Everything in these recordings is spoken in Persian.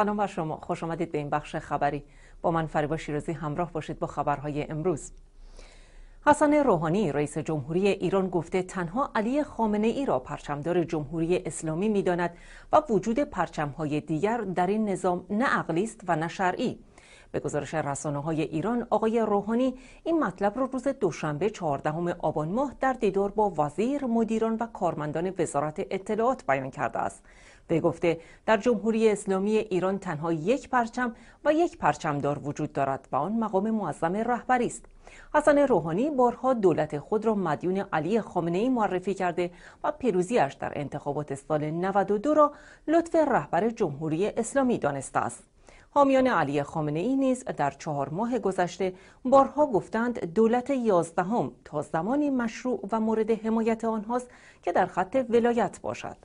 سلام بر شما خوش آمدید به این بخش خبری با من فریبا شیرازی همراه باشید با خبرهای امروز حسن روحانی رئیس جمهوری ایران گفته تنها علی خامنه ای را پرچمدار جمهوری اسلامی داند و وجود پرچمهای دیگر در این نظام نه است و نه شرعی به گزارش رسانه های ایران آقای روحانی این مطلب را رو روز دوشنبه 14 آبان ماه در دیدار با وزیر مدیران و کارمندان وزارت اطلاعات بیان کرده است به گفته در جمهوری اسلامی ایران تنها یک پرچم و یک پرچمدار وجود دارد و آن مقام معظم رهبری است حسن روحانی بارها دولت خود را مدیون علی خامنه ای معرفی کرده و پیروزیش در انتخابات سال 92 را لطف رهبر جمهوری اسلامی دانسته است حامیان علی خامنه ای نیز در چهار ماه گذشته بارها گفتند دولت یازدهم تا زمانی مشروع و مورد حمایت آنهاست که در خط ولایت باشد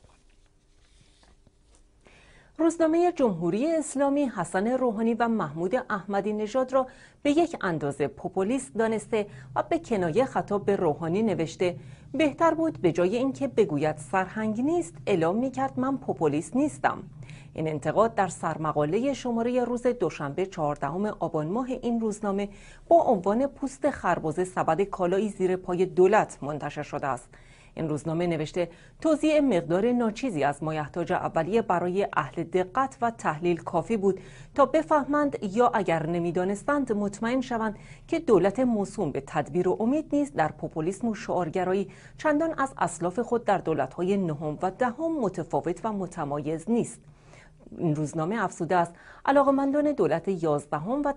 روزنامه جمهوری اسلامی حسن روحانی و محمود احمدی نژاد را به یک اندازه پوپولیست دانسته و به کنایه خطاب به روحانی نوشته بهتر بود به جای اینکه بگوید سرهنگ نیست اعلام میکرد من پوپولیست نیستم این انتقاد در سرمقاله شماره روز دوشنبه چهاردهم آبان ماه این روزنامه با عنوان پوست خربزه سبد کالایی زیر پای دولت منتشر شده است این روزنامه نوشته توزیع مقدار ناچیزی از مایحتاج اولیه برای اهل دقت و تحلیل کافی بود تا بفهمند یا اگر نمیدانستند مطمئن شوند که دولت موسوم به تدبیر و امید نیست در پوپولیسم و شعارگرایی چندان از اسلاف خود در دولت‌های نهم و دهم متفاوت و متمایز نیست این روزنامه افسوده است علاقمندان دولت یازدهم و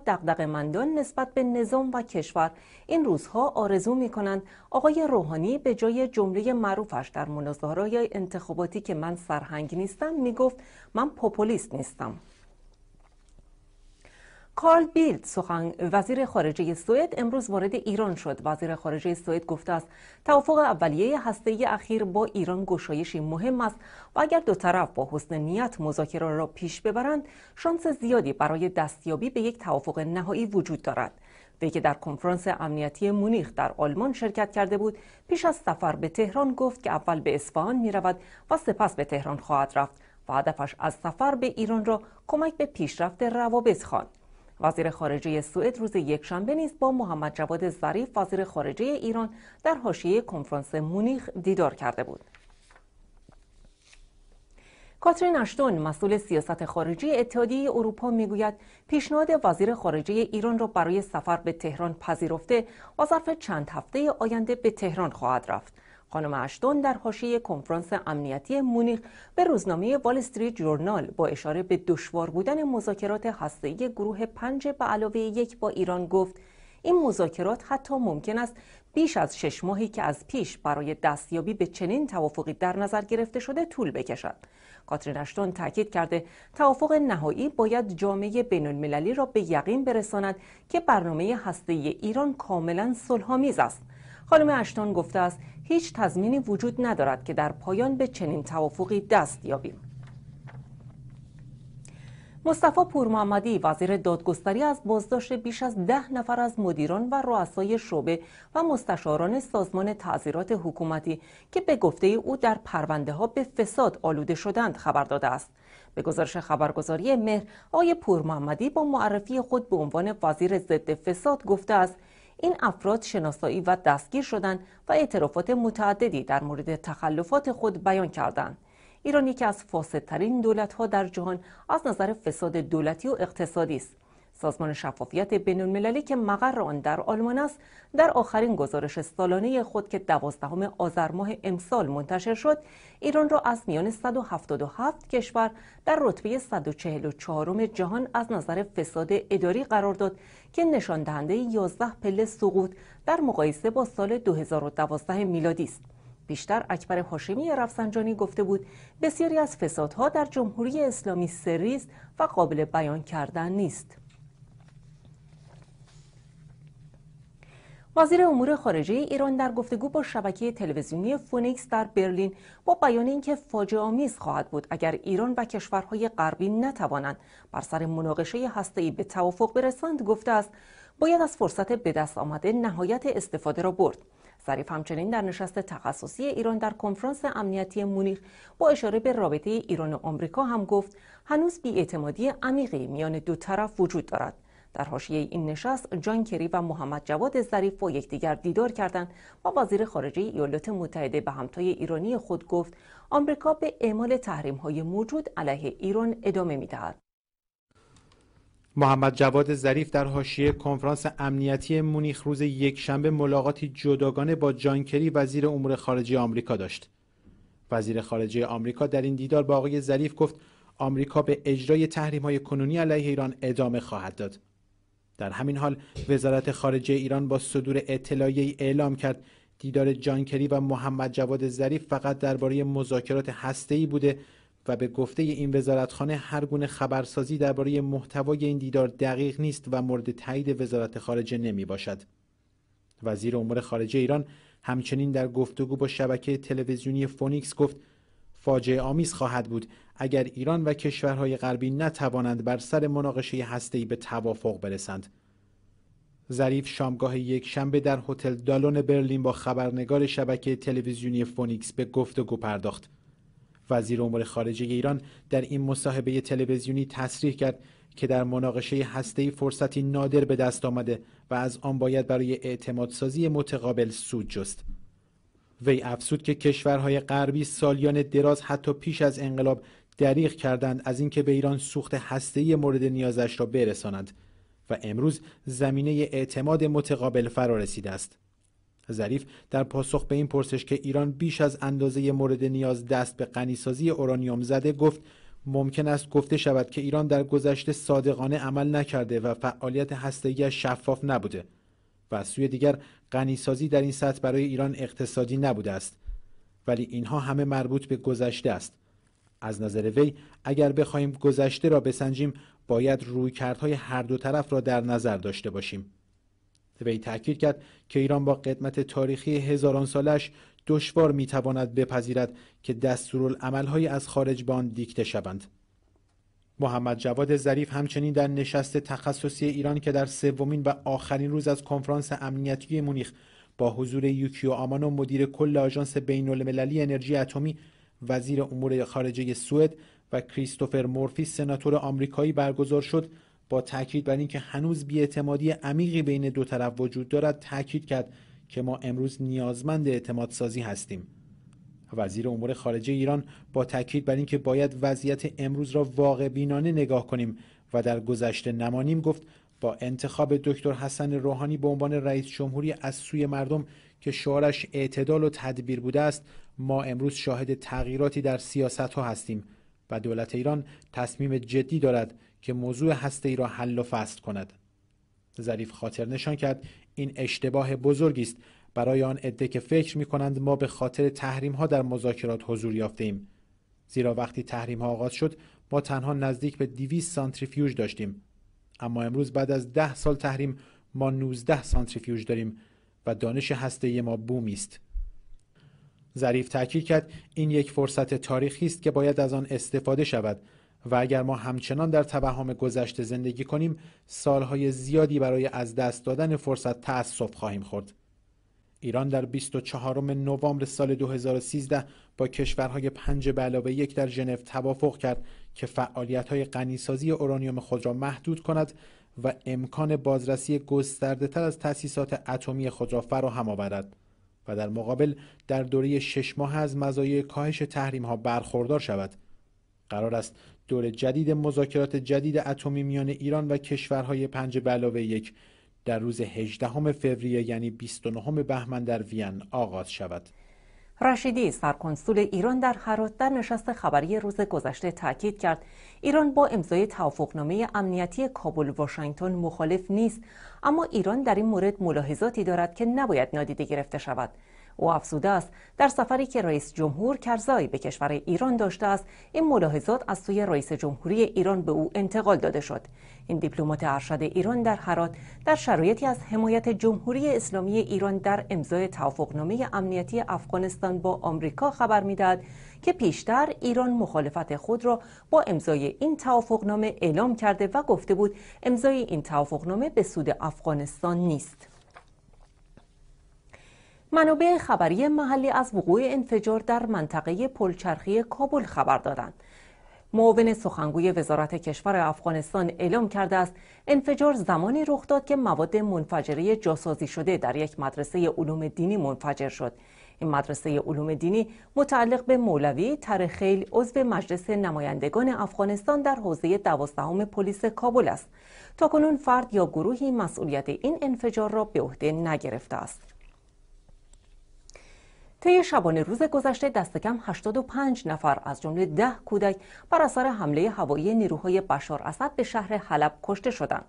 مندان نسبت به نظام و کشور این روزها آرزو می کنند آقای روحانی به جای جمله معروفش در مناظره‌های انتخاباتی که من سرهنگ نیستم می گفت من پوپولیست نیستم کارل بیلد سخن وزیر خارجه سوئد امروز وارد ایران شد وزیر خارجه سوئد گفته است توافق اولیه هسته اخیر با ایران گشایشی مهم است و اگر دو طرف با حسن نیت مذاکره را پیش ببرند شانس زیادی برای دستیابی به یک توافق نهایی وجود دارد وی که در کنفرانس امنیتی مونیخ در آلمان شرکت کرده بود پیش از سفر به تهران گفت که اول به اصفهان می رود و سپس به تهران خواهد رفت و هدفش از سفر به ایران را کمک به پیشرفت روابط خواند وزیر خارجه سوئد روز یکشنبه نیز با محمد جواد ظریف وزیر خارجه ایران در حاشیه کنفرانس مونیخ دیدار کرده بود. کاترین اشتون مسئول سیاست خارجی اتحادیه اروپا میگوید پیشنهاد وزیر خارجه ایران را برای سفر به تهران پذیرفته و ظرف چند هفته آینده به تهران خواهد رفت. خانم اشتون در حاشیه کنفرانس امنیتی مونیخ به روزنامه وال استریت جورنال با اشاره به دشوار بودن مذاکرات هسته‌ای گروه پنج به علاوه یک با ایران گفت این مذاکرات حتی ممکن است بیش از شش ماهی که از پیش برای دستیابی به چنین توافقی در نظر گرفته شده طول بکشد کاترین اشتون تاکید کرده توافق نهایی باید جامعه بین المللی را به یقین برساند که برنامه هسته ایران کاملا صلحآمیز است خانم اشتان گفته است هیچ تضمینی وجود ندارد که در پایان به چنین توافقی دست یابیم مصطفی پورمحمدی وزیر دادگستری از بازداشت بیش از ده نفر از مدیران و رؤسای شعبه و مستشاران سازمان تعذیرات حکومتی که به گفته او در پرونده ها به فساد آلوده شدند خبر داده است به گزارش خبرگزاری مهر آقای پورمحمدی با معرفی خود به عنوان وزیر ضد فساد گفته است این افراد شناسایی و دستگیر شدند و اعترافات متعددی در مورد تخلفات خود بیان کردند ایران یکی از فاسدترین دولت‌ها در جهان از نظر فساد دولتی و اقتصادی است سازمان شفافیت بین المللی که مقر آن در آلمان است در آخرین گزارش سالانه خود که دوازدهم آذر ماه امسال منتشر شد ایران را از میان 177 کشور در رتبه 144 جهان از نظر فساد اداری قرار داد که نشان دهنده 11 پله سقوط در مقایسه با سال 2012 میلادی است. بیشتر اکبر هاشمی رفسنجانی گفته بود بسیاری از فسادها در جمهوری اسلامی سریز و قابل بیان کردن نیست. وزیر امور خارجه ایران در گفتگو با شبکه تلویزیونی فونیکس در برلین با بیان اینکه فاجعه آمیز خواهد بود اگر ایران و کشورهای غربی نتوانند بر سر مناقشه هسته‌ای به توافق برسند گفته است باید از فرصت به دست آمده نهایت استفاده را برد ظریف همچنین در نشست تخصصی ایران در کنفرانس امنیتی مونیخ با اشاره به رابطه ایران و آمریکا هم گفت هنوز بیاعتمادی عمیقی میان دو طرف وجود دارد در حاشیه این نشست جان کری و محمد جواد ظریف با یکدیگر دیدار کردند و وزیر خارجه ایالات متحده به همتای ایرانی خود گفت آمریکا به اعمال های موجود علیه ایران ادامه می‌دهد. محمد جواد ظریف در حاشیه کنفرانس امنیتی مونیخ روز یکشنبه ملاقاتی جداگانه با جان کری وزیر امور خارجه آمریکا داشت. وزیر خارجه آمریکا در این دیدار با آقای ظریف گفت آمریکا به اجرای تحریم‌های کنونی علیه ایران ادامه خواهد داد. در همین حال وزارت خارجه ایران با صدور اطلاعیه اعلام کرد دیدار جانکری و محمد جواد ظریف فقط درباره مذاکرات هسته‌ای بوده و به گفته این وزارتخانه هر گونه خبرسازی درباره محتوای این دیدار دقیق نیست و مورد تایید وزارت خارجه نمی باشد. وزیر امور خارجه ایران همچنین در گفتگو با شبکه تلویزیونی فونیکس گفت فاجعه آمیز خواهد بود اگر ایران و کشورهای غربی نتوانند بر سر مناقشه هسته‌ای به توافق برسند. ظریف شامگاه یک شنبه در هتل دالون برلین با خبرنگار شبکه تلویزیونی فونیکس به گفتگو پرداخت. وزیر امور خارجه ایران در این مصاحبه تلویزیونی تصریح کرد که در مناقشه هسته‌ای فرصتی نادر به دست آمده و از آن باید برای اعتمادسازی متقابل سود وی افسود که کشورهای غربی سالیان دراز حتی پیش از انقلاب دریغ کردند از اینکه به ایران سوخت هسته‌ای مورد نیازش را برسانند و امروز زمینه اعتماد متقابل فرا رسیده است ظریف در پاسخ به این پرسش که ایران بیش از اندازه مورد نیاز دست به غنیسازی اورانیوم زده گفت ممکن است گفته شود که ایران در گذشته صادقانه عمل نکرده و فعالیت هسته‌ای شفاف نبوده و از سوی دیگر غنیسازی در این سطح برای ایران اقتصادی نبوده است ولی اینها همه مربوط به گذشته است از نظر وی اگر بخواهیم گذشته را بسنجیم باید روی کردهای هر دو طرف را در نظر داشته باشیم وی تاکید کرد که ایران با قدمت تاریخی هزاران سالش دشوار میتواند بپذیرد که دستورالعملهایی از خارج به آن دیکته شوند محمد جواد ظریف همچنین در نشست تخصصی ایران که در سومین و آخرین روز از کنفرانس امنیتی مونیخ با حضور یوکیو آمانو مدیر کل آژانس بین‌المللی انرژی اتمی وزیر امور خارجه سوئد و کریستوفر مورفی سناتور آمریکایی برگزار شد با تاکید بر اینکه هنوز بیاعتمادی عمیقی بین دو طرف وجود دارد تاکید کرد که ما امروز نیازمند اعتمادسازی هستیم وزیر امور خارجه ایران با تاکید بر اینکه باید وضعیت امروز را واقع بینانه نگاه کنیم و در گذشته نمانیم گفت با انتخاب دکتر حسن روحانی به عنوان رئیس جمهوری از سوی مردم که شعارش اعتدال و تدبیر بوده است ما امروز شاهد تغییراتی در سیاست ها هستیم و دولت ایران تصمیم جدی دارد که موضوع هسته ای را حل و فصل کند ظریف خاطر نشان کرد این اشتباه بزرگی است برای آن عده که فکر می کنند ما به خاطر تحریم ها در مذاکرات حضور ایم. زیرا وقتی تحریم ها آغاز شد ما تنها نزدیک به 200 سانتریفیوژ داشتیم اما امروز بعد از ده سال تحریم ما 19 سانتریفیوژ داریم و دانش هسته ما بومی است ظریف تاکید کرد این یک فرصت تاریخی است که باید از آن استفاده شود و اگر ما همچنان در توهم گذشته زندگی کنیم سالهای زیادی برای از دست دادن فرصت تأسف خواهیم خورد ایران در 24 نوامبر سال 2013 با کشورهای پنج به یک در ژنو توافق کرد که فعالیت‌های غنیسازی اورانیوم خود را محدود کند و امکان بازرسی گسترده تر از تأسیسات اتمی خود را فراهم آورد و در مقابل در دوره شش ماه از مزایای کاهش تحریم ها برخوردار شود قرار است دور جدید مذاکرات جدید اتمی میان ایران و کشورهای پنج به یک در روز 18 فوریه یعنی 29 بهمن در وین آغاز شود. رشیدی سرکنسول ایران در هرات در نشست خبری روز گذشته تاکید کرد ایران با امضای توافقنامه امنیتی کابل واشنگتن مخالف نیست اما ایران در این مورد ملاحظاتی دارد که نباید نادیده گرفته شود او افزوده است در سفری که رئیس جمهور کرزای به کشور ایران داشته است این ملاحظات از سوی رئیس جمهوری ایران به او انتقال داده شد این دیپلمات ارشد ایران در حرات در شرایطی از حمایت جمهوری اسلامی ایران در امضای توافقنامه امنیتی افغانستان با آمریکا خبر میدهد که پیشتر ایران مخالفت خود را با امضای این توافقنامه اعلام کرده و گفته بود امضای این توافقنامه به سود افغانستان نیست منابع خبری محلی از وقوع انفجار در منطقه پلچرخی کابل خبر دادند. معاون سخنگوی وزارت کشور افغانستان اعلام کرده است انفجار زمانی رخ داد که مواد منفجره جاسازی شده در یک مدرسه علوم دینی منفجر شد این مدرسه علوم دینی متعلق به مولوی ترخیل عضو مجلس نمایندگان افغانستان در حوزه دوازدهم پلیس کابل است تاکنون فرد یا گروهی مسئولیت این انفجار را به عهده نگرفته است طی شبانه روز گذشته دستکم 85 نفر از جمله 10 کودک بر اثر حمله هوایی نیروهای بشار اسد به شهر حلب کشته شدند.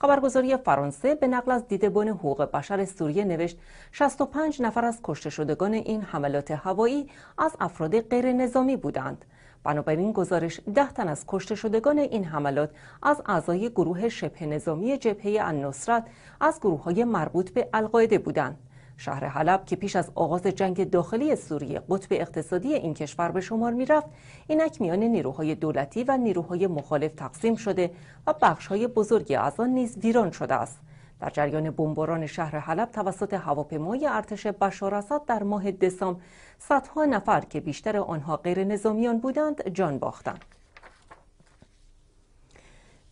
خبرگزاری فرانسه به نقل از دیدبان حقوق بشر سوریه نوشت 65 نفر از کشته شدگان این حملات هوایی از افراد غیر نظامی بودند. بنابراین گزارش ده تن از کشته شدگان این حملات از اعضای گروه شبه نظامی جبهه النصرت از گروه های مربوط به القاعده بودند. شهر حلب که پیش از آغاز جنگ داخلی سوریه قطب اقتصادی این کشور به شمار رفت اینک میان نیروهای دولتی و نیروهای مخالف تقسیم شده و بخشهای بزرگی از آن نیز ویران شده است در جریان بمباران شهر حلب توسط هواپیمای ارتش بشار اسد در ماه دسامبر صدها نفر که بیشتر آنها غیر نظامیان بودند جان باختند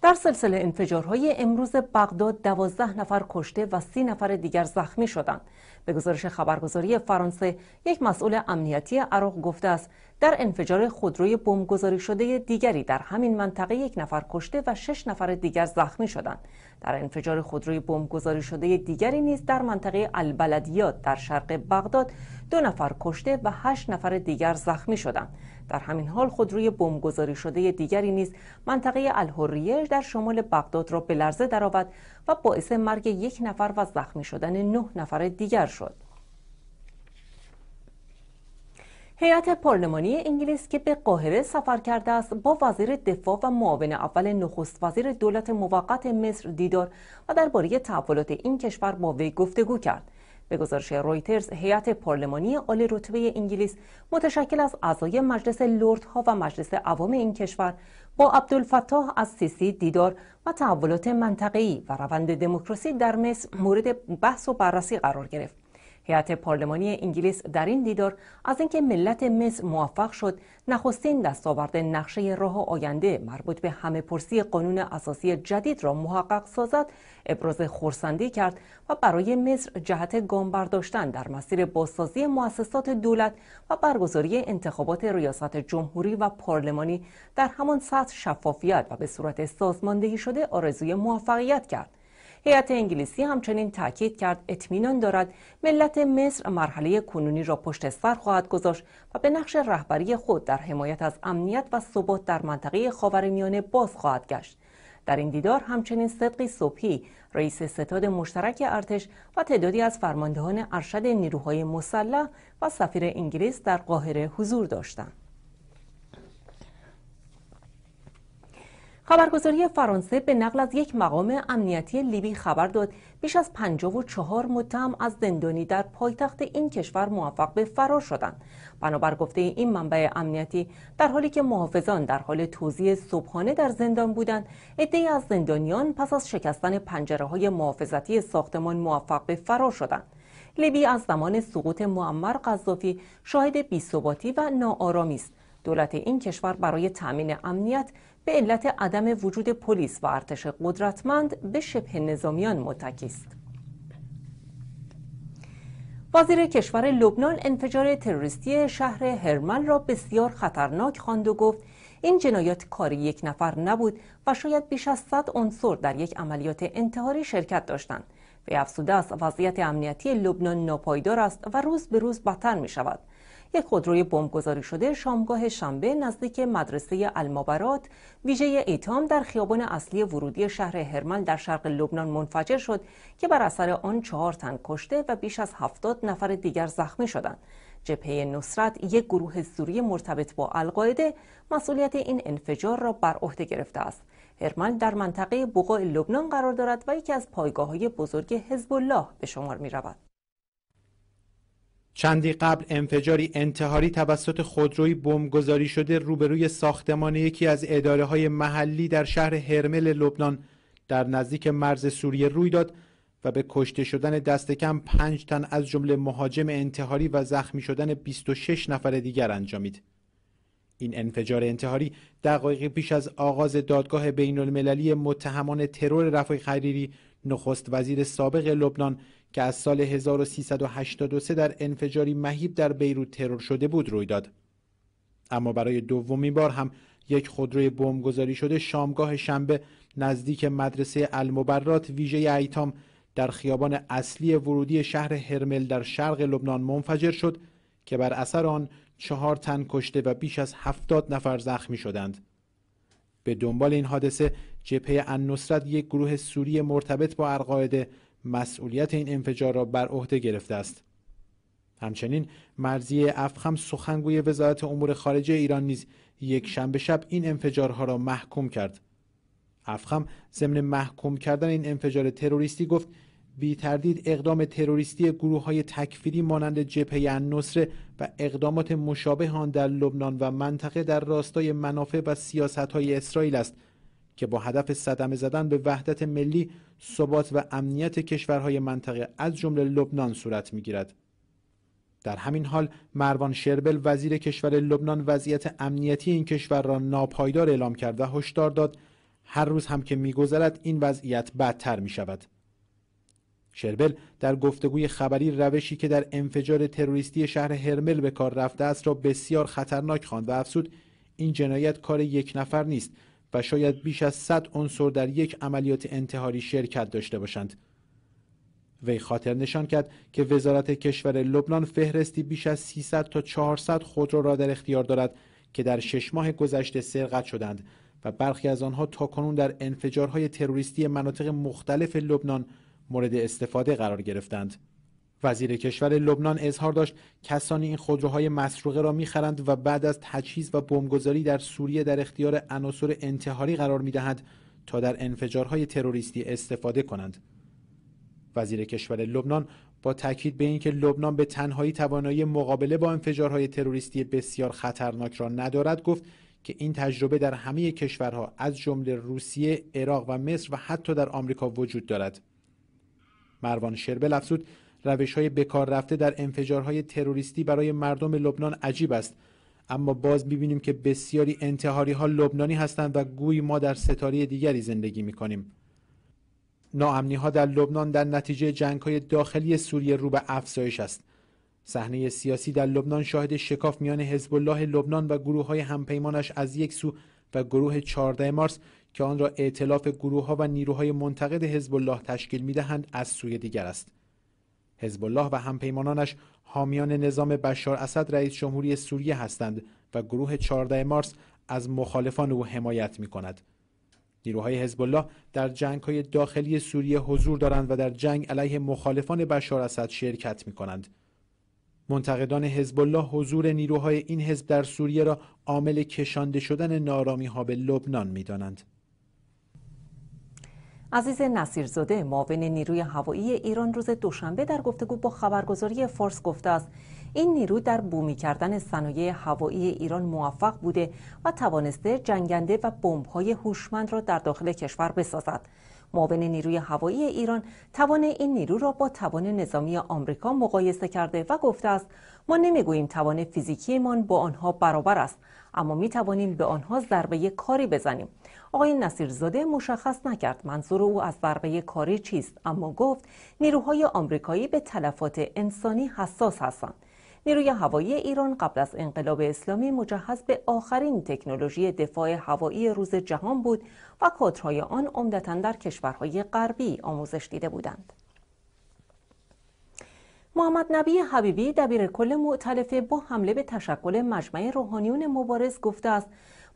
در سلسله انفجارهای امروز بغداد دوازده نفر کشته و سی نفر دیگر زخمی شدند به گزارش خبرگزاری فرانسه یک مسئول امنیتی عراق گفته است در انفجار خودروی بمبگذاری شده دیگری در همین منطقه یک نفر کشته و شش نفر دیگر زخمی شدند در انفجار خودروی بمبگذاری شده دیگری نیز در منطقه البلدیات در شرق بغداد دو نفر کشته و هشت نفر دیگر زخمی شدند در همین حال خودروی بمبگذاری شده دیگری نیز منطقه الحریه در شمال بغداد را به لرزه درآورد و باعث مرگ یک نفر و زخمی شدن نه نفر دیگر شد. هیئت پارلمانی انگلیس که به قاهره سفر کرده است با وزیر دفاع و معاون اول نخست وزیر دولت موقت مصر دیدار و درباره تحولات این کشور با وی گفتگو کرد به گزارش رویترز هیئت پارلمانی عالی رتبه انگلیس متشکل از اعضای مجلس لردها و مجلس عوام این کشور با عبدالفتاح از سیسی دیدار و تحولات منطقه‌ای و روند دموکراسی در مصر مورد بحث و بررسی قرار گرفت هیئت پارلمانی انگلیس در این دیدار از اینکه ملت مصر موفق شد نخستین دستاورد نقشه راه آینده مربوط به همه پرسی قانون اساسی جدید را محقق سازد ابراز خورسندی کرد و برای مصر جهت گام برداشتن در مسیر بازسازی مؤسسات دولت و برگزاری انتخابات ریاست جمهوری و پارلمانی در همان سطح شفافیت و به صورت سازماندهی شده آرزوی موفقیت کرد هیئت انگلیسی همچنین تاکید کرد اطمینان دارد ملت مصر مرحله کنونی را پشت سر خواهد گذاشت و به نقش رهبری خود در حمایت از امنیت و ثبات در منطقه خاورمیانه باز خواهد گشت در این دیدار همچنین صدقی صبحی رئیس ستاد مشترک ارتش و تعدادی از فرماندهان ارشد نیروهای مسلح و سفیر انگلیس در قاهره حضور داشتند خبرگزاری فرانسه به نقل از یک مقام امنیتی لیبی خبر داد بیش از 54 متهم از زندانی در پایتخت این کشور موفق به فرار شدند. بنابر گفته این منبع امنیتی در حالی که محافظان در حال توزیع صبحانه در زندان بودند، عده‌ای از زندانیان پس از شکستن پنجره های محافظتی ساختمان موفق به فرار شدند. لیبی از زمان سقوط معمر قذافی شاهد بی‌ثباتی و ناآرامی است. دولت این کشور برای تامین امنیت به علت عدم وجود پلیس و ارتش قدرتمند به شبه نظامیان متکی است وزیر کشور لبنان انفجار تروریستی شهر هرمل را بسیار خطرناک خواند و گفت این جنایات کاری یک نفر نبود و شاید بیش از 100 عنصر در یک عملیات انتحاری شرکت داشتند. به افسوده است وضعیت امنیتی لبنان ناپایدار است و روز به روز بدتر می شود. یک خودروی بمبگذاری شده شامگاه شنبه نزدیک مدرسه المابرات ویژه ایتام در خیابان اصلی ورودی شهر هرمل در شرق لبنان منفجر شد که بر اثر آن چهار تن کشته و بیش از هفتاد نفر دیگر زخمی شدند جبهه نصرت یک گروه سوری مرتبط با القاعده مسئولیت این انفجار را بر عهده گرفته است هرمل در منطقه بقای لبنان قرار دارد و یکی از پایگاه های بزرگ حزب الله به شمار می رود. چندی قبل انفجاری انتحاری توسط خودروی بمبگذاری شده روبروی ساختمان یکی از اداره های محلی در شهر هرمل لبنان در نزدیک مرز سوریه روی داد و به کشته شدن دست کم پنج تن از جمله مهاجم انتحاری و زخمی شدن 26 نفر دیگر انجامید. این انفجار انتحاری دقایقی پیش از آغاز دادگاه بین المللی متهمان ترور رفای خریری نخست وزیر سابق لبنان که از سال 1383 در انفجاری مهیب در بیروت ترور شده بود روی داد اما برای دومین بار هم یک خودروی بمبگذاری شده شامگاه شنبه نزدیک مدرسه المبرات ویژه ایتام در خیابان اصلی ورودی شهر هرمل در شرق لبنان منفجر شد که بر اثر آن چهار تن کشته و بیش از هفتاد نفر زخمی شدند. به دنبال این حادثه جبهه النصرت یک گروه سوری مرتبط با القاعده مسئولیت این انفجار را بر عهده گرفته است همچنین مرزی افخم سخنگوی وزارت امور خارجه ایران نیز یک شنبه شب این انفجارها را محکوم کرد افخم ضمن محکوم کردن این انفجار تروریستی گفت بی تردید اقدام تروریستی گروه های تکفیری مانند جبهه النصره و اقدامات مشابه آن در لبنان و منطقه در راستای منافع و سیاست های اسرائیل است که با هدف صدمه زدن به وحدت ملی ثبات و امنیت کشورهای منطقه از جمله لبنان صورت میگیرد در همین حال مروان شربل وزیر کشور لبنان وضعیت امنیتی این کشور را ناپایدار اعلام کرد و هشدار داد هر روز هم که میگذرد این وضعیت بدتر می شود. شربل در گفتگوی خبری روشی که در انفجار تروریستی شهر هرمل به کار رفته است را بسیار خطرناک خواند و افسود این جنایت کار یک نفر نیست و شاید بیش از 100 عنصر در یک عملیات انتحاری شرکت داشته باشند وی خاطر نشان کرد که وزارت کشور لبنان فهرستی بیش از 300 تا 400 خودرو را در اختیار دارد که در شش ماه گذشته سرقت شدند و برخی از آنها تاکنون در انفجارهای تروریستی مناطق مختلف لبنان مورد استفاده قرار گرفتند. وزیر کشور لبنان اظهار داشت کسانی این خودروهای مسروقه را میخرند و بعد از تجهیز و بمبگذاری در سوریه در اختیار عناصر انتحاری قرار میدهند تا در انفجارهای تروریستی استفاده کنند وزیر کشور لبنان با تاکید به اینکه لبنان به تنهایی توانایی مقابله با انفجارهای تروریستی بسیار خطرناک را ندارد گفت که این تجربه در همه کشورها از جمله روسیه، عراق و مصر و حتی در آمریکا وجود دارد. مروان شربل افزود روش های بکار رفته در انفجارهای تروریستی برای مردم لبنان عجیب است اما باز میبینیم که بسیاری انتحاری ها لبنانی هستند و گویی ما در ستاره دیگری زندگی میکنیم ناامنی ها در لبنان در نتیجه جنگ های داخلی سوریه رو به افزایش است صحنه سیاسی در لبنان شاهد شکاف میان حزب الله لبنان و گروه های همپیمانش از یک سو و گروه 14 مارس که آن را ائتلاف گروه ها و نیروهای منتقد حزب الله تشکیل می‌دهند، از سوی دیگر است حزب الله و همپیمانانش حامیان نظام بشار اسد رئیس جمهوری سوریه هستند و گروه 14 مارس از مخالفان او حمایت می کند. نیروهای حزب الله در جنگ های داخلی سوریه حضور دارند و در جنگ علیه مخالفان بشار اسد شرکت می کنند. منتقدان حزب الله حضور نیروهای این حزب در سوریه را عامل کشانده شدن نارامی ها به لبنان می دانند. عزیز نصیرزاده معاون نیروی هوایی ایران روز دوشنبه در گفتگو با خبرگزاری فارس گفته است این نیرو در بومی کردن صنایع هوایی ایران موفق بوده و توانسته جنگنده و بمب‌های هوشمند را در داخل کشور بسازد معاون نیروی هوایی ایران توان این نیرو را با توان نظامی آمریکا مقایسه کرده و گفته است ما نمیگوییم توان فیزیکیمان با آنها برابر است اما می توانیم به آنها ضربه کاری بزنیم آقای نصیرزاده مشخص نکرد منظور او از ضربه کاری چیست اما گفت نیروهای آمریکایی به تلفات انسانی حساس هستند نیروی هوایی ایران قبل از انقلاب اسلامی مجهز به آخرین تکنولوژی دفاع هوایی روز جهان بود و کادرهای آن عمدتا در کشورهای غربی آموزش دیده بودند محمد نبی حبیبی دبیر کل معتلفه با حمله به تشکل مجمع روحانیون مبارز گفته است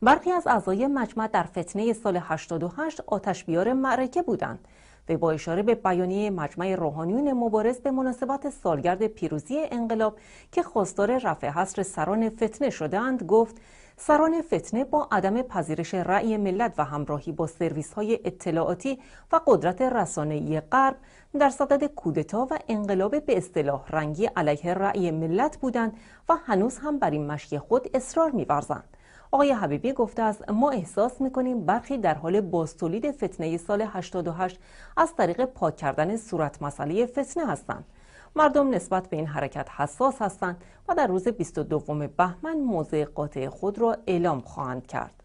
برخی از اعضای مجمع در فتنه سال 88 آتش بیار معرکه بودند و با اشاره به بیانیه مجمع روحانیون مبارز به مناسبت سالگرد پیروزی انقلاب که خواستار رفع حصر سران فتنه شدهاند گفت سران فتنه با عدم پذیرش رأی ملت و همراهی با سرویس های اطلاعاتی و قدرت رسانه‌ای غرب در صدد کودتا و انقلاب به اصطلاح رنگی علیه رأی ملت بودند و هنوز هم بر این مشی خود اصرار می‌ورزند. آقای حبیبی گفته است ما احساس میکنیم برخی در حال بازتولید فتنه سال 88 از طریق پاک کردن صورت مسئله فتنه هستند مردم نسبت به این حرکت حساس هستند و در روز 22 بهمن موضع قاطع خود را اعلام خواهند کرد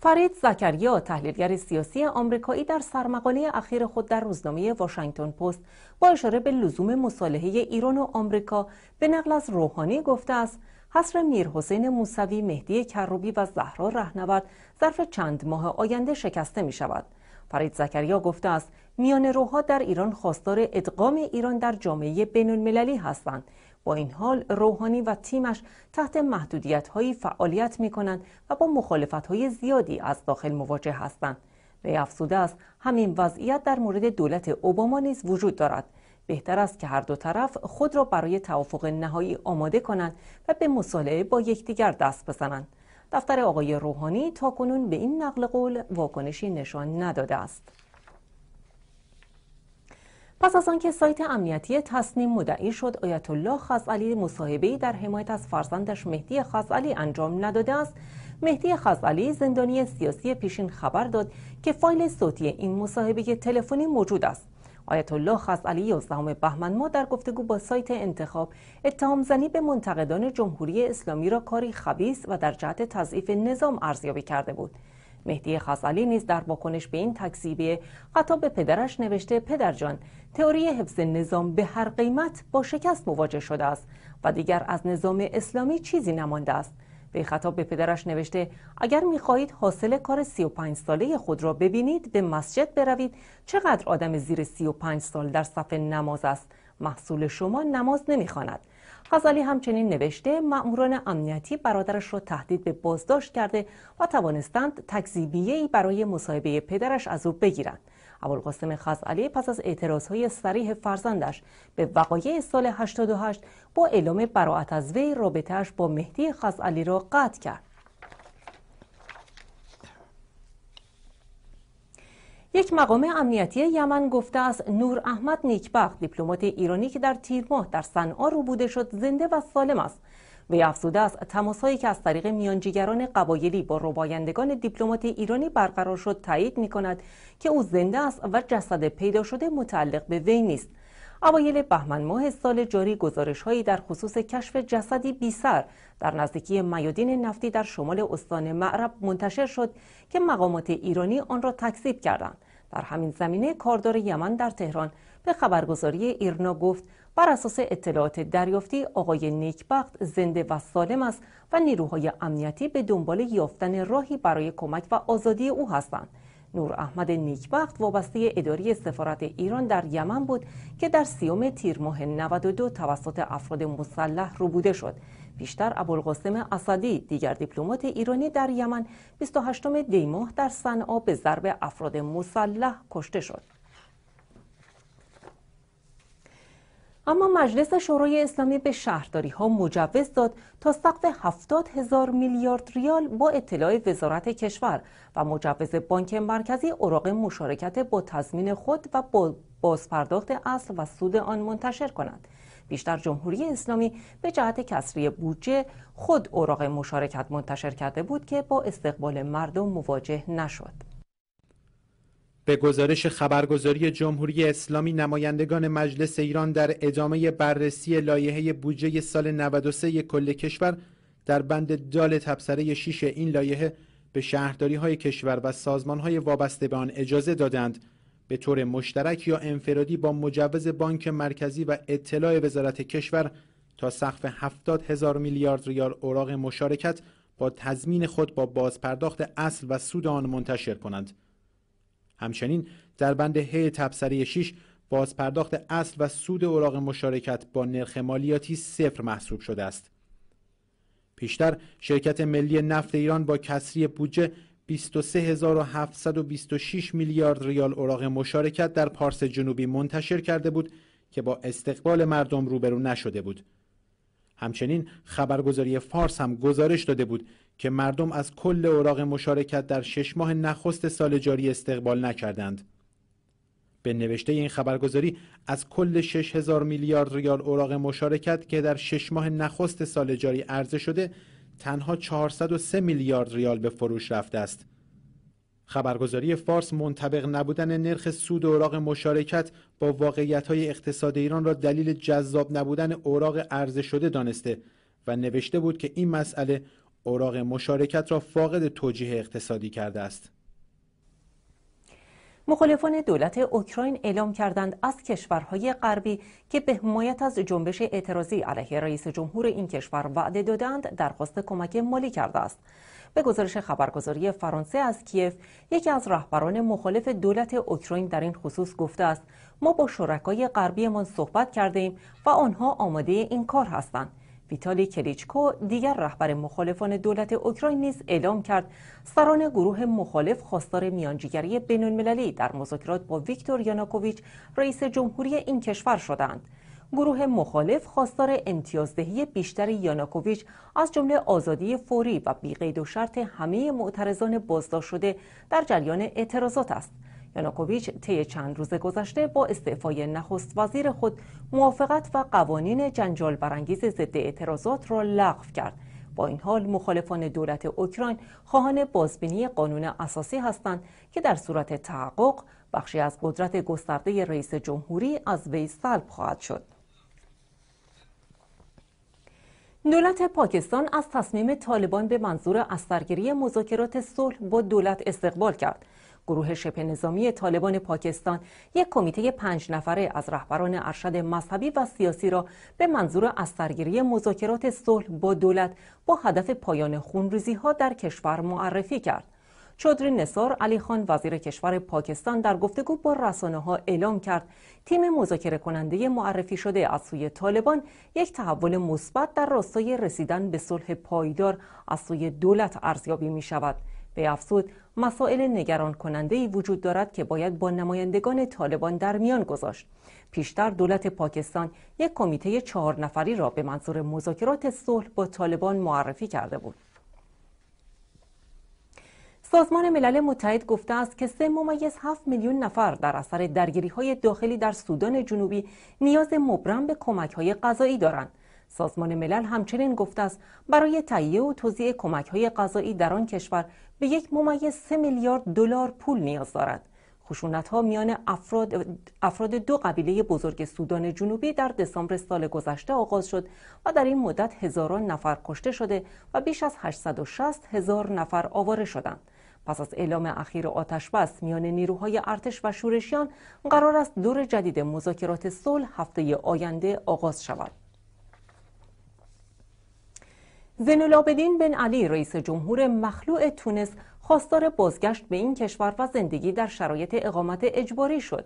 فرید زکریا تحلیلگر سیاسی آمریکایی در سرمقاله اخیر خود در روزنامه واشنگتن پست با اشاره به لزوم مصالحه ایران و آمریکا به نقل از روحانی گفته است حصر میرحسین موسوی مهدی کروبی و زهرا رهنورد ظرف چند ماه آینده شکسته می شود. فرید زکریا گفته است میان روها در ایران خواستار ادغام ایران در جامعه بین المللی هستند. با این حال روحانی و تیمش تحت محدودیت هایی فعالیت می کنند و با مخالفت های زیادی از داخل مواجه هستند. به افزوده است همین وضعیت در مورد دولت اوباما نیز وجود دارد بهتر است که هر دو طرف خود را برای توافق نهایی آماده کنند و به مصالحه با یکدیگر دست بزنند دفتر آقای روحانی تاکنون به این نقل قول واکنشی نشان نداده است پس از آنکه سایت امنیتی تصنیم مدعی شد آیت الله خزعلی مصاحبه‌ای در حمایت از فرزندش مهدی خزعلی انجام نداده است مهدی خزعلی زندانی سیاسی پیشین خبر داد که فایل صوتی این مصاحبه تلفنی موجود است آیت الله علی 11 بهمن ما در گفتگو با سایت انتخاب اتهام زنی به منتقدان جمهوری اسلامی را کاری خبیس و در جهت تضعیف نظام ارزیابی کرده بود مهدی علی نیز در واکنش به این تکذیبیه خطاب به پدرش نوشته پدرجان تئوری حفظ نظام به هر قیمت با شکست مواجه شده است و دیگر از نظام اسلامی چیزی نمانده است به خطاب به پدرش نوشته اگر میخواهید حاصل کار 35 ساله خود را ببینید به مسجد بروید چقدر آدم زیر 35 سال در صف نماز است محصول شما نماز نمیخواند غزالی همچنین نوشته مأموران امنیتی برادرش را تهدید به بازداشت کرده و توانستند تکذیبیهای برای مصاحبه پدرش از او بگیرند ابوالقاسم خزعلی پس از های سریح فرزندش به وقایع سال 88 با اعلام براعت از وی رابطهش با مهدی خزعلی را قطع کرد یک مقام امنیتی یمن گفته است نور احمد نیکبخت دیپلمات ایرانی که در تیر ماه در صنعا رو بوده شد زنده و سالم است وی افزوده است تماسهایی که از طریق میانجیگران قبایلی با ربایندگان دیپلمات ایرانی برقرار شد تایید می کند که او زنده است و جسد پیدا شده متعلق به وی نیست اوایل بهمن ماه سال جاری گزارش هایی در خصوص کشف جسدی بی در نزدیکی میادین نفتی در شمال استان معرب منتشر شد که مقامات ایرانی آن را تکذیب کردند در همین زمینه کاردار یمن در تهران به خبرگزاری ایرنا گفت بر اساس اطلاعات دریافتی آقای نیکبخت زنده و سالم است و نیروهای امنیتی به دنبال یافتن راهی برای کمک و آزادی او هستند نور احمد نیکبخت وابسته اداری سفارت ایران در یمن بود که در سیوم تیر ماه 92 توسط افراد مسلح ربوده شد بیشتر ابوالقاسم اسدی دیگر دیپلمات ایرانی در یمن 28 دی ماه در صنعا به ضرب افراد مسلح کشته شد اما مجلس شورای اسلامی به شهرداری ها مجوز داد تا سقف 70 هزار میلیارد ریال با اطلاع وزارت کشور و مجوز بانک مرکزی اوراق مشارکت با تضمین خود و با بازپرداخت اصل و سود آن منتشر کند. بیشتر جمهوری اسلامی به جهت کسری بودجه خود اوراق مشارکت منتشر کرده بود که با استقبال مردم مواجه نشد. به گزارش خبرگزاری جمهوری اسلامی نمایندگان مجلس ایران در ادامه بررسی لایحه بودجه سال 93 کل کشور در بند دال تبصره 6 این لایحه به شهرداری های کشور و سازمان های وابسته به آن اجازه دادند به طور مشترک یا انفرادی با مجوز بانک مرکزی و اطلاع وزارت کشور تا سقف 70 هزار میلیارد ریال اوراق مشارکت با تضمین خود با بازپرداخت اصل و سود آن منتشر کنند. همچنین در بند ه تبصره 6 بازپرداخت اصل و سود اوراق مشارکت با نرخ مالیاتی صفر محسوب شده است. پیشتر شرکت ملی نفت ایران با کسری بودجه 23726 میلیارد ریال اوراق مشارکت در پارس جنوبی منتشر کرده بود که با استقبال مردم روبرو نشده بود. همچنین خبرگزاری فارس هم گزارش داده بود که مردم از کل اوراق مشارکت در شش ماه نخست سال جاری استقبال نکردند. به نوشته این خبرگزاری از کل 6000 میلیارد ریال اوراق مشارکت که در شش ماه نخست سال جاری عرضه شده تنها 403 میلیارد ریال به فروش رفته است. خبرگزاری فارس منطبق نبودن نرخ سود اوراق مشارکت با واقعیت های اقتصاد ایران را دلیل جذاب نبودن اوراق عرضه شده دانسته و نوشته بود که این مسئله اوراق مشارکت را فاقد توجیه اقتصادی کرده است مخالفان دولت اوکراین اعلام کردند از کشورهای غربی که به حمایت از جنبش اعتراضی علیه رئیس جمهور این کشور وعده دادند درخواست کمک مالی کرده است به گزارش خبرگزاری فرانسه از کیف یکی از رهبران مخالف دولت اوکراین در این خصوص گفته است ما با شرکای غربیمان صحبت کرده ایم و آنها آماده این کار هستند ویتالی کلیچکو دیگر رهبر مخالفان دولت اوکراین نیز اعلام کرد سران گروه مخالف خواستار میانجیگری بین در مذاکرات با ویکتور یاناکوویچ رئیس جمهوری این کشور شدند. گروه مخالف خواستار امتیازدهی بیشتر یاناکوویچ از جمله آزادی فوری و بیقید و شرط همه معترضان بازداشت شده در جریان اعتراضات است. یانوکوویچ طی چند روز گذشته با استعفای نخست وزیر خود موافقت و قوانین جنجال برانگیز ضد اعتراضات را لغو کرد با این حال مخالفان دولت اوکراین خواهان بازبینی قانون اساسی هستند که در صورت تحقق بخشی از قدرت گسترده رئیس جمهوری از وی سلب خواهد شد دولت پاکستان از تصمیم طالبان به منظور از سرگیری مذاکرات صلح با دولت استقبال کرد گروه شبه نظامی طالبان پاکستان یک کمیته پنج نفره از رهبران ارشد مذهبی و سیاسی را به منظور از سرگیری مذاکرات صلح با دولت با هدف پایان خونریزی ها در کشور معرفی کرد. چودری نصار علی خان وزیر کشور پاکستان در گفتگو با رسانه ها اعلام کرد تیم مذاکره کننده معرفی شده از سوی طالبان یک تحول مثبت در راستای رسیدن به صلح پایدار از سوی دولت ارزیابی می شود. به افزود مسائل نگران کننده ای وجود دارد که باید با نمایندگان طالبان در میان گذاشت. پیشتر دولت پاکستان یک کمیته چهار نفری را به منظور مذاکرات صلح با طالبان معرفی کرده بود. سازمان ملل متحد گفته است که سه ممیز هفت میلیون نفر در اثر درگیری های داخلی در سودان جنوبی نیاز مبرم به کمک های غذایی دارند. سازمان ملل همچنین گفته است برای تهیه و توزیع کمک های غذایی در آن کشور به یک ممیز سه میلیارد دلار پول نیاز دارد. خشونت ها میان افراد, افراد دو قبیله بزرگ سودان جنوبی در دسامبر سال گذشته آغاز شد و در این مدت هزاران نفر کشته شده و بیش از 860 هزار نفر آواره شدند. پس از اعلام اخیر بس میان نیروهای ارتش و شورشیان قرار است دور جدید مذاکرات صلح هفته آینده آغاز شود. زین العابدین بن علی رئیس جمهور مخلوع تونس خواستار بازگشت به این کشور و زندگی در شرایط اقامت اجباری شد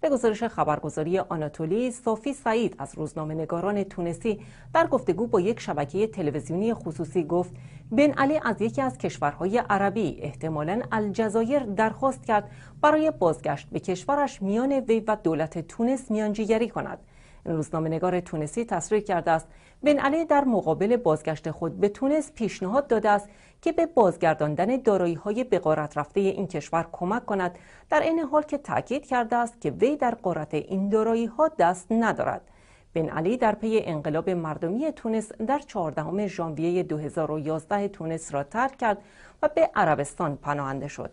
به گزارش خبرگزاری آناتولی صافی سعید از روزنامه نگاران تونسی در گفتگو با یک شبکه تلویزیونی خصوصی گفت بن علی از یکی از کشورهای عربی احتمالا الجزایر درخواست کرد برای بازگشت به کشورش میان وی و دولت تونس میانجیگری کند روزنامه نگار تونسی تصریح کرده است بن علی در مقابل بازگشت خود به تونس پیشنهاد داده است که به بازگرداندن دارایی های به قارت رفته این کشور کمک کند در این حال که تاکید کرده است که وی در قارت این دارایی ها دست ندارد بن علی در پی انقلاب مردمی تونس در 14 ژانویه 2011 تونس را ترک کرد و به عربستان پناهنده شد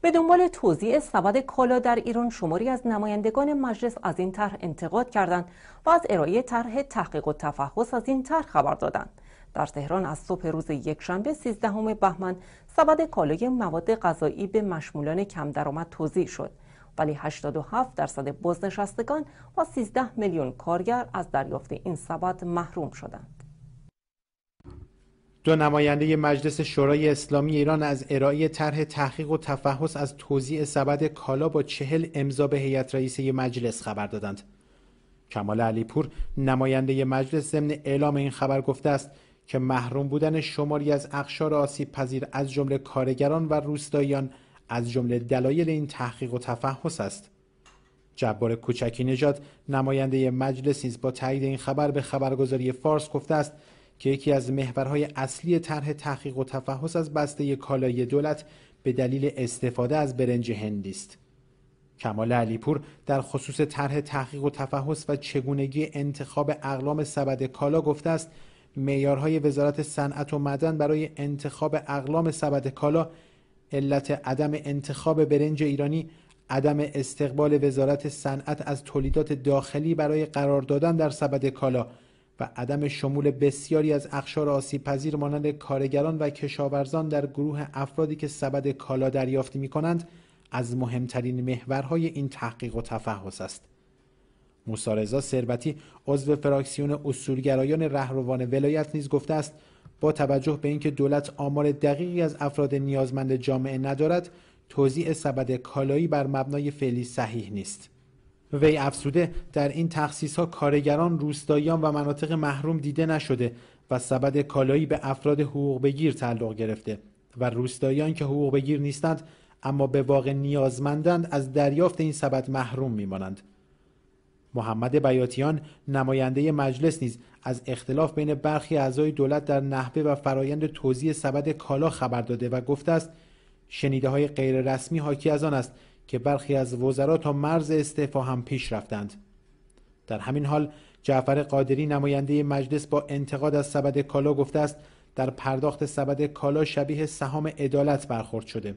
به دنبال توزیع سبد کالا در ایران شماری از نمایندگان مجلس از این طرح انتقاد کردند و از ارائه طرح تحقیق و تفحص از این طرح خبر دادند در تهران از صبح روز یکشنبه 13 بهمن سبد کالای مواد غذایی به مشمولان کم درآمد توزیع شد ولی 87 درصد بازنشستگان و 13 میلیون کارگر از دریافت این سبد محروم شدند دو نماینده مجلس شورای اسلامی ایران از ارائه طرح تحقیق و تفحص از توزیع سبد کالا با چهل امضا به هیئت رئیسه مجلس خبر دادند کمال علیپور نماینده مجلس ضمن اعلام این خبر گفته است که محروم بودن شماری از اخشار آسیب پذیر از جمله کارگران و روستاییان از جمله دلایل این تحقیق و تفحص است جبار کوچکی نژاد نماینده مجلس نیز با تایید این خبر به خبرگزاری فارس گفته است که یکی از محورهای اصلی طرح تحقیق و تفحص از بسته کالای دولت به دلیل استفاده از برنج هندی است. کمال علیپور در خصوص طرح تحقیق و تفحص و چگونگی انتخاب اقلام سبد کالا گفته است معیارهای وزارت صنعت و معدن برای انتخاب اقلام سبد کالا علت عدم انتخاب برنج ایرانی عدم استقبال وزارت صنعت از تولیدات داخلی برای قرار دادن در سبد کالا و عدم شمول بسیاری از اخشار آسیب پذیر مانند کارگران و کشاورزان در گروه افرادی که سبد کالا دریافت می کنند از مهمترین محورهای این تحقیق و تفحص است. موسارزا ثروتی عضو فراکسیون اصولگرایان رهروان ولایت نیز گفته است با توجه به اینکه دولت آمار دقیقی از افراد نیازمند جامعه ندارد توضیع سبد کالایی بر مبنای فعلی صحیح نیست وی افسوده در این تخصیص ها کارگران روستاییان و مناطق محروم دیده نشده و سبد کالایی به افراد حقوق بگیر تعلق گرفته و روستاییان که حقوق بگیر نیستند اما به واقع نیازمندند از دریافت این سبد محروم میمانند محمد بیاتیان نماینده مجلس نیز از اختلاف بین برخی اعضای دولت در نحوه و فرایند توزیع سبد کالا خبر داده و گفته است شنیده های غیر رسمی حاکی از آن است که برخی از وزرا تا مرز استعفا هم پیش رفتند در همین حال جعفر قادری نماینده مجلس با انتقاد از سبد کالا گفته است در پرداخت سبد کالا شبیه سهام عدالت برخورد شده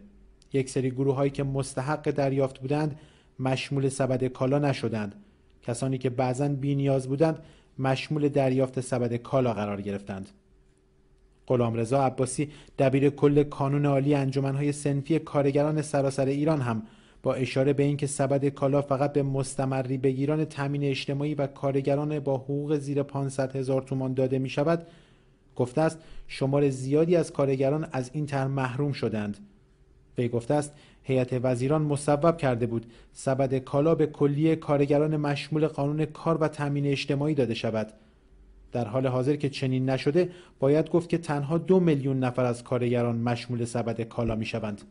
یک سری گروه هایی که مستحق دریافت بودند مشمول سبد کالا نشدند کسانی که بعضا نیاز بودند مشمول دریافت سبد کالا قرار گرفتند غلامرضا عباسی دبیر کل کانون عالی انجمنهای سنفی کارگران سراسر ایران هم با اشاره به اینکه سبد کالا فقط به مستمری بگیران تامین اجتماعی و کارگران با حقوق زیر 500 هزار تومان داده می شود گفته است شمار زیادی از کارگران از این تر محروم شدند وی گفته است هیئت وزیران مصوب کرده بود سبد کالا به کلیه کارگران مشمول قانون کار و تامین اجتماعی داده شود در حال حاضر که چنین نشده باید گفت که تنها دو میلیون نفر از کارگران مشمول سبد کالا می شوند.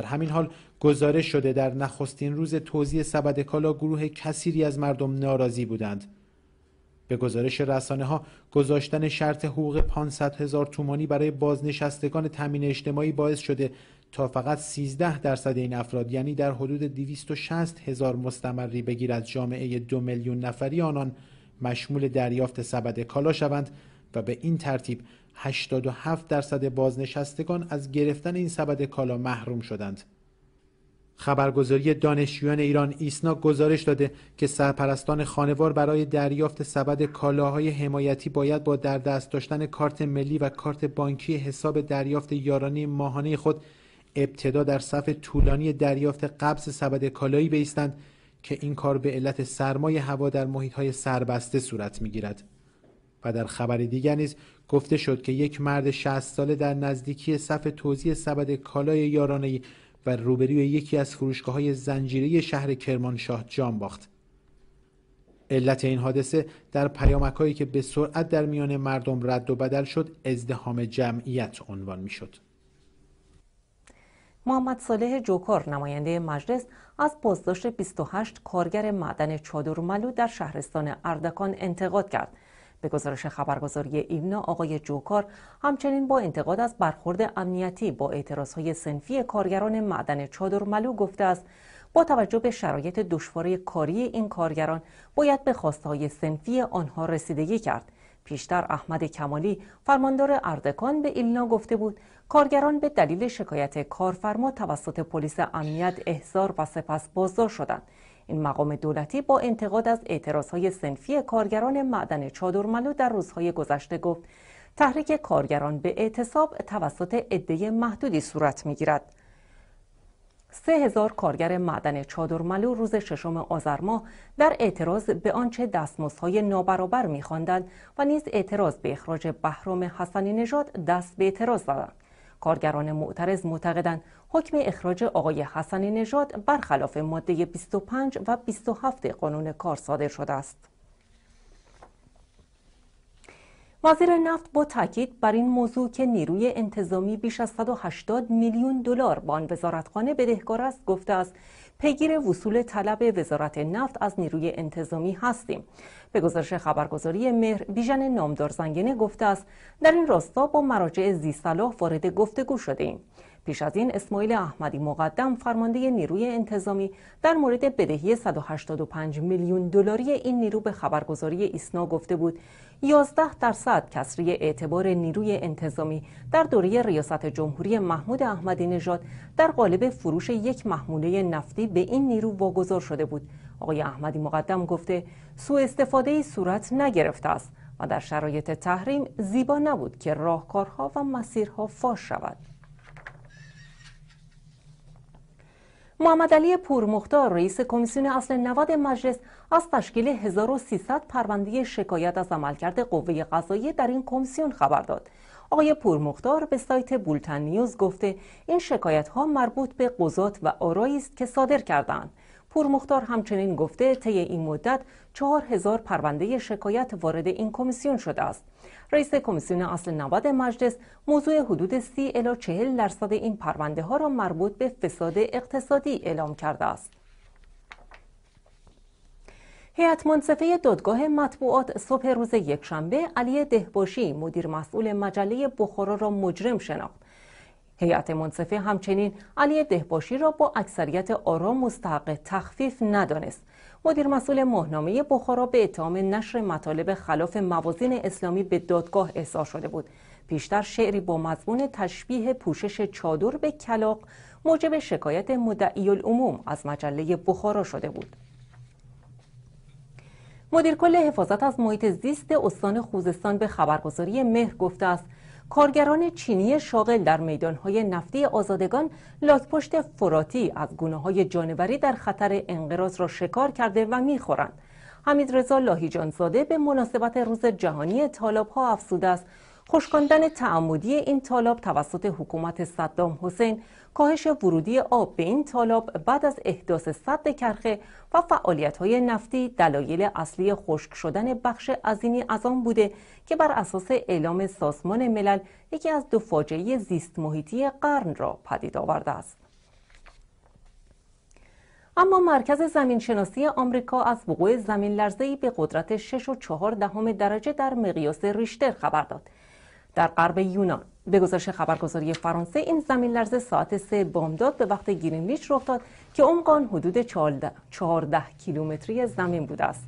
در همین حال گزارش شده در نخستین روز توزیع سبد کالا گروه کثیری از مردم ناراضی بودند به گزارش رسانه ها گذاشتن شرط حقوق 500 هزار تومانی برای بازنشستگان تامین اجتماعی باعث شده تا فقط 13 درصد این افراد یعنی در حدود 260 هزار مستمری بگیر از جامعه دو میلیون نفری آنان مشمول دریافت سبد کالا شوند و به این ترتیب 87 درصد بازنشستگان از گرفتن این سبد کالا محروم شدند. خبرگزاری دانشجویان ایران ایسنا گزارش داده که سرپرستان خانوار برای دریافت سبد کالاهای حمایتی باید با در دست داشتن کارت ملی و کارت بانکی حساب دریافت یارانه ماهانه خود ابتدا در صف طولانی دریافت قبض سبد کالایی بیستند که این کار به علت سرمای هوا در محیطهای سربسته صورت میگیرد و در خبر دیگر نیز گفته شد که یک مرد 60 ساله در نزدیکی صف توزیع سبد کالای یارانه‌ای و روبروی یکی از های زنجیری شهر کرمانشاه جان باخت. علت این حادثه در پیامکهایی که به سرعت در میان مردم رد و بدل شد ازدهام جمعیت عنوان میشد. محمد صالح جوکار نماینده مجلس از بازداشت 28 کارگر معدن چادر ملو در شهرستان اردکان انتقاد کرد به گزارش خبرگزاری ایمنا آقای جوکار همچنین با انتقاد از برخورد امنیتی با های سنفی کارگران معدن ملو گفته است با توجه به شرایط دشواره کاری این کارگران باید به های سنفی آنها رسیدگی کرد پیشتر احمد کمالی فرماندار اردکان به ایلنا گفته بود کارگران به دلیل شکایت کارفرما توسط پلیس امنیت احضار و سپس بازداشت شدند این مقام دولتی با انتقاد از اعتراضهای سنفی کارگران معدن چادرملو در روزهای گذشته گفت تحریک کارگران به اعتصاب توسط عده محدودی صورت میگیرد سه هزار کارگر معدن چادرملو روز ششم آذر در اعتراض به آنچه دستمزدهای نابرابر میخواندند و نیز اعتراض به اخراج بهرام حسنی نژاد دست به اعتراض زدند کارگران معترض معتقدند حکم اخراج آقای حسن نژاد برخلاف ماده 25 و 27 قانون کار صادر شده است. وزیر نفت با تاکید بر این موضوع که نیروی انتظامی بیش از 180 میلیون دلار به آن وزارتخانه بدهکار است گفته است پیگیر وصول طلب وزارت نفت از نیروی انتظامی هستیم به گزارش خبرگزاری مهر بیژن نامدار زنگنه گفته است در این راستا با مراجع زیستالاه وارد گفتگو شده ایم پیش از این اسماعیل احمدی مقدم فرمانده نیروی انتظامی در مورد بدهی 185 میلیون دلاری این نیرو به خبرگزاری ایسنا گفته بود 11 درصد کسری اعتبار نیروی انتظامی در دوره ریاست جمهوری محمود احمدی نژاد در قالب فروش یک محموله نفتی به این نیرو واگذار شده بود آقای احمدی مقدم گفته سوء استفاده صورت نگرفته است و در شرایط تحریم زیبا نبود که راهکارها و مسیرها فاش شود محمد علی پورمختار رئیس کمیسیون اصل 90 مجلس از تشکیل 1300 پرونده شکایت از عملکرد قوه قضایی در این کمیسیون خبر داد. آقای پورمختار به سایت بولتن نیوز گفته این شکایت ها مربوط به قضات و آرایی است که صادر کردند. پورمختار همچنین گفته طی این مدت چهار هزار پرونده شکایت وارد این کمیسیون شده است. رئیس کمیسیون اصل 90 مجلس موضوع حدود 30 الی 40 درصد این پرونده ها را مربوط به فساد اقتصادی اعلام کرده است. هیئت منصفه دادگاه مطبوعات صبح روز یکشنبه علی دهباشی مدیر مسئول مجله بخارا را مجرم شناخت هیئت منصفه همچنین علی دهباشی را با اکثریت آرا مستحق تخفیف ندانست مدیر مسئول ماهنامه بخارا به اتهام نشر مطالب خلاف موازین اسلامی به دادگاه احضار شده بود پیشتر شعری با مضمون تشبیه پوشش چادر به کلاق موجب شکایت مدعی العموم از مجله بخارا شده بود مدیر کل حفاظت از محیط زیست استان خوزستان به خبرگزاری مهر گفته است کارگران چینی شاغل در میدانهای نفتی آزادگان لاکپشت فراتی از گونه های جانوری در خطر انقراض را شکار کرده و میخورند حمید رضا لاهیجانزاده به مناسبت روز جهانی طالب ها افسوده است خشکاندن تعمدی این طالاب توسط حکومت صدام حسین کاهش ورودی آب به این طالاب بعد از احداث صد کرخه و فعالیت‌های نفتی دلایل اصلی خشک شدن بخش عظیمی از آن بوده که بر اساس اعلام سازمان ملل یکی از دو فاجعه زیست محیطی قرن را پدید آورده است. اما مرکز زمینشناسی آمریکا از وقوع زمین لرزه‌ای به قدرت 6.4 دهم درجه در مقیاس ریشتر خبر داد. در غرب یونان به گزارش خبرگزاری فرانسه این زمین لرزه ساعت سه بامداد به وقت گرینویچ رخ داد که آن حدود 14, کیلومتری زمین بوده است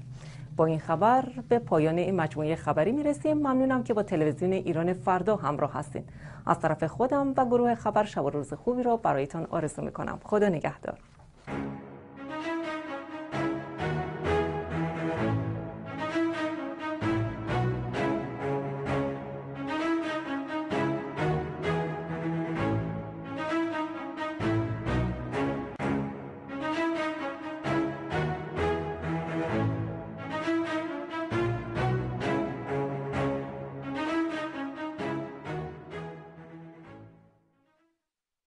با این خبر به پایان این مجموعه خبری میرسیم ممنونم که با تلویزیون ایران فردا همراه هستین از طرف خودم و گروه خبر شب و روز خوبی را برایتان آرزو میکنم خدا نگهدار